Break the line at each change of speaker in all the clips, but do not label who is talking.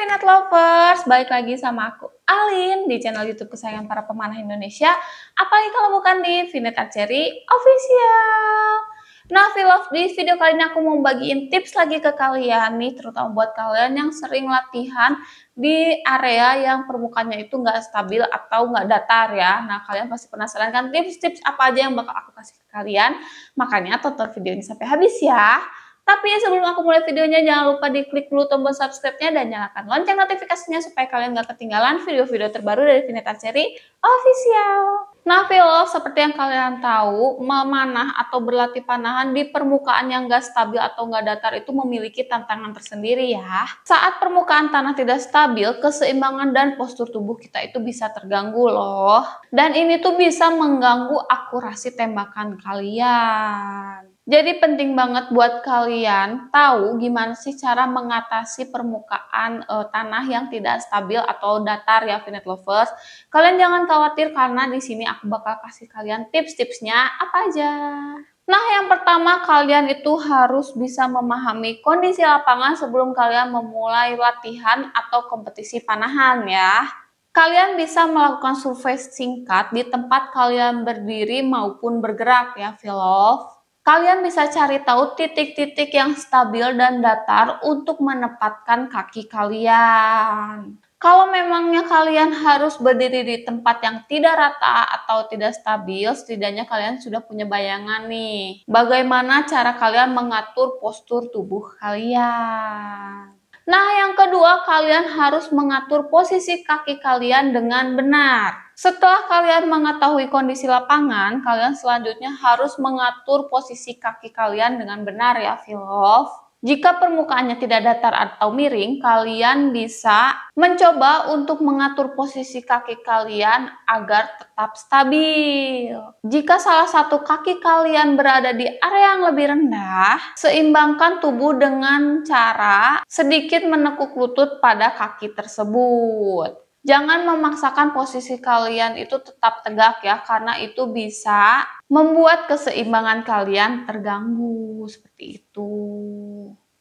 Peanut Lovers, balik lagi sama aku Alin di channel YouTube kesayangan para pemanah Indonesia. Apalagi kalau bukan di Peanut Archery Official. Nah, love di video kali ini aku mau bagiin tips lagi ke kalian nih, terutama buat kalian yang sering latihan di area yang permukaannya itu nggak stabil atau nggak datar ya. Nah, kalian pasti penasaran kan tips-tips apa aja yang bakal aku kasih ke kalian. Makanya tonton video ini sampai habis ya. Tapi sebelum aku mulai videonya, jangan lupa di klik dulu tombol subscribe-nya dan nyalakan lonceng notifikasinya supaya kalian nggak ketinggalan video-video terbaru dari Vineta Seri Official. Nah, Vilo, seperti yang kalian tahu, memanah atau berlatih panahan di permukaan yang nggak stabil atau nggak datar itu memiliki tantangan tersendiri ya. Saat permukaan tanah tidak stabil, keseimbangan dan postur tubuh kita itu bisa terganggu loh. Dan ini tuh bisa mengganggu akurasi tembakan kalian. Jadi penting banget buat kalian tahu gimana sih cara mengatasi permukaan e, tanah yang tidak stabil atau datar ya Finet Lovers. Kalian jangan khawatir karena di sini aku bakal kasih kalian tips-tipsnya apa aja. Nah, yang pertama kalian itu harus bisa memahami kondisi lapangan sebelum kalian memulai latihan atau kompetisi panahan ya. Kalian bisa melakukan survei singkat di tempat kalian berdiri maupun bergerak ya, Filof. Kalian bisa cari tahu titik-titik yang stabil dan datar untuk menempatkan kaki kalian. Kalau memangnya kalian harus berdiri di tempat yang tidak rata atau tidak stabil, setidaknya kalian sudah punya bayangan nih. Bagaimana cara kalian mengatur postur tubuh kalian? Nah, yang kedua, kalian harus mengatur posisi kaki kalian dengan benar. Setelah kalian mengetahui kondisi lapangan, kalian selanjutnya harus mengatur posisi kaki kalian dengan benar ya, Philof. Jika permukaannya tidak datar atau miring, kalian bisa mencoba untuk mengatur posisi kaki kalian agar tetap stabil. Jika salah satu kaki kalian berada di area yang lebih rendah, seimbangkan tubuh dengan cara sedikit menekuk lutut pada kaki tersebut. Jangan memaksakan posisi kalian itu tetap tegak ya, karena itu bisa membuat keseimbangan kalian terganggu seperti itu.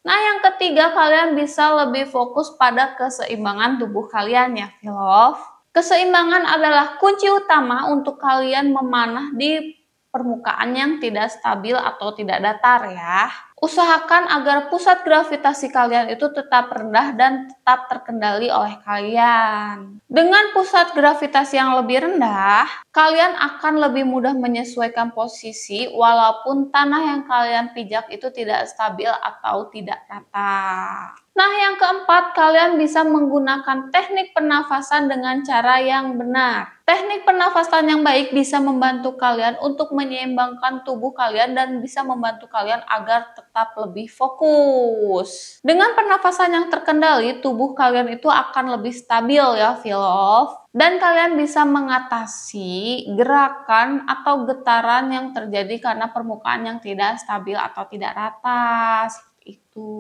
Nah, yang ketiga kalian bisa lebih fokus pada keseimbangan tubuh kalian ya, Filof. Keseimbangan adalah kunci utama untuk kalian memanah di permukaan yang tidak stabil atau tidak datar ya. Usahakan agar pusat gravitasi kalian itu tetap rendah dan tetap terkendali oleh kalian. Dengan pusat gravitasi yang lebih rendah, kalian akan lebih mudah menyesuaikan posisi walaupun tanah yang kalian pijak itu tidak stabil atau tidak rata. Nah, yang keempat, kalian bisa menggunakan teknik pernafasan dengan cara yang benar. Teknik pernafasan yang baik bisa membantu kalian untuk menyeimbangkan tubuh kalian dan bisa membantu kalian agar tetap lebih fokus. Dengan pernafasan yang terkendali, tubuh kalian itu akan lebih stabil ya, Filof dan kalian bisa mengatasi gerakan atau getaran yang terjadi karena permukaan yang tidak stabil atau tidak rata itu.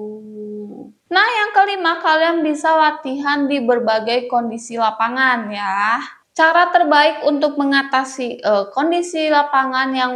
Nah, yang kelima kalian bisa latihan di berbagai kondisi lapangan ya. Cara terbaik untuk mengatasi uh, kondisi lapangan yang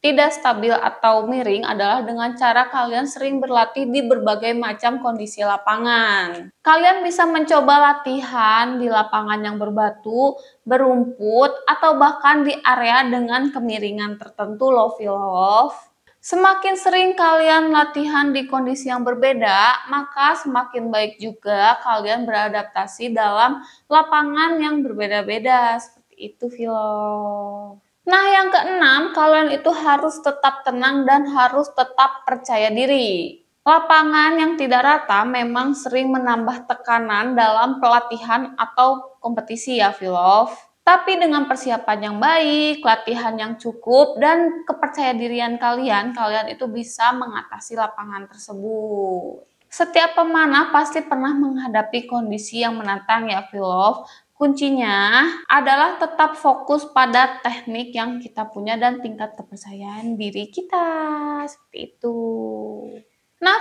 tidak stabil atau miring adalah dengan cara kalian sering berlatih di berbagai macam kondisi lapangan. Kalian bisa mencoba latihan di lapangan yang berbatu, berumput, atau bahkan di area dengan kemiringan tertentu loh, love. Semakin sering kalian latihan di kondisi yang berbeda, maka semakin baik juga kalian beradaptasi dalam lapangan yang berbeda-beda. Seperti itu, Philo. Nah, yang keenam, kalian itu harus tetap tenang dan harus tetap percaya diri. Lapangan yang tidak rata memang sering menambah tekanan dalam pelatihan atau kompetisi ya, Vilov. Tapi dengan persiapan yang baik, latihan yang cukup, dan kepercaya dirian kalian, kalian itu bisa mengatasi lapangan tersebut. Setiap pemanah pasti pernah menghadapi kondisi yang menantang ya, Vilov. Kuncinya adalah tetap fokus pada teknik yang kita punya dan tingkat kepercayaan diri kita. Seperti itu.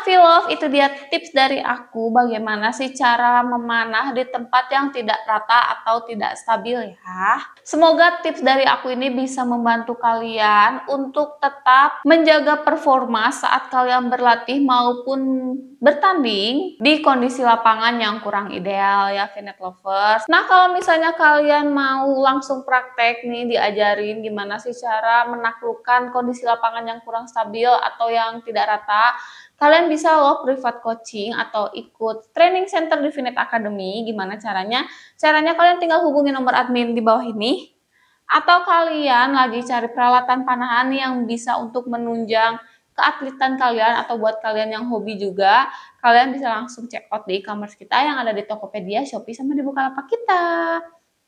Feel love itu dia tips dari aku bagaimana sih cara memanah di tempat yang tidak rata atau tidak stabil ya. Semoga tips dari aku ini bisa membantu kalian untuk tetap menjaga performa saat kalian berlatih maupun bertanding di kondisi lapangan yang kurang ideal ya Finet Lovers. Nah kalau misalnya kalian mau langsung praktek nih diajarin gimana sih cara menaklukkan kondisi lapangan yang kurang stabil atau yang tidak rata Kalian bisa loh private coaching atau ikut training center di Finet Academy. Gimana caranya? Caranya kalian tinggal hubungi nomor admin di bawah ini. Atau kalian lagi cari peralatan panahan yang bisa untuk menunjang keatletan kalian atau buat kalian yang hobi juga, kalian bisa langsung check out di e-commerce kita yang ada di Tokopedia, Shopee, sama di Bukalapak kita.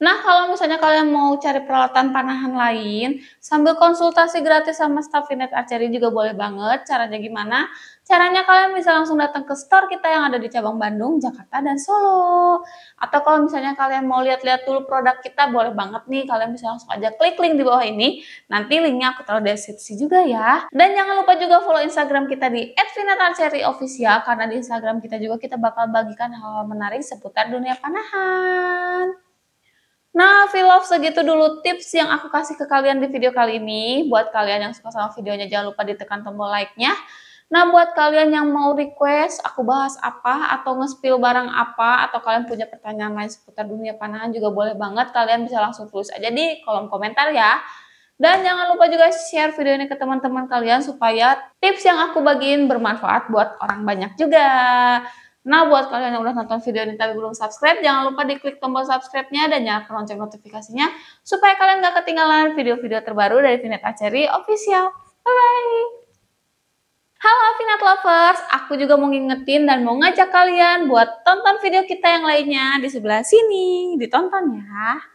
Nah, kalau misalnya kalian mau cari peralatan panahan lain, sambil konsultasi gratis sama staff Vinet Archery juga boleh banget. Caranya gimana? Caranya kalian bisa langsung datang ke store kita yang ada di cabang Bandung, Jakarta, dan Solo. Atau kalau misalnya kalian mau lihat-lihat dulu produk kita, boleh banget nih. Kalian bisa langsung aja klik link di bawah ini. Nanti linknya aku taruh di deskripsi juga ya. Dan jangan lupa juga follow Instagram kita di @finetarcheryofficial karena di Instagram kita juga kita bakal bagikan hal-hal menarik seputar dunia panahan. Nah, Vlog segitu dulu tips yang aku kasih ke kalian di video kali ini. Buat kalian yang suka sama videonya, jangan lupa ditekan tombol like-nya. Nah, buat kalian yang mau request, aku bahas apa, atau nge-spill barang apa, atau kalian punya pertanyaan lain seputar dunia panahan juga boleh banget. Kalian bisa langsung tulis aja di kolom komentar ya. Dan jangan lupa juga share video ini ke teman-teman kalian supaya tips yang aku bagiin bermanfaat buat orang banyak juga. Nah, buat kalian yang udah nonton video ini tapi belum subscribe, jangan lupa diklik tombol subscribe-nya dan nyalakan lonceng notifikasinya supaya kalian gak ketinggalan video-video terbaru dari Vinet Aceri Official. Bye-bye! Halo Avinat Lovers, aku juga mau ngingetin dan mau ngajak kalian buat tonton video kita yang lainnya di sebelah sini. Ditonton ya.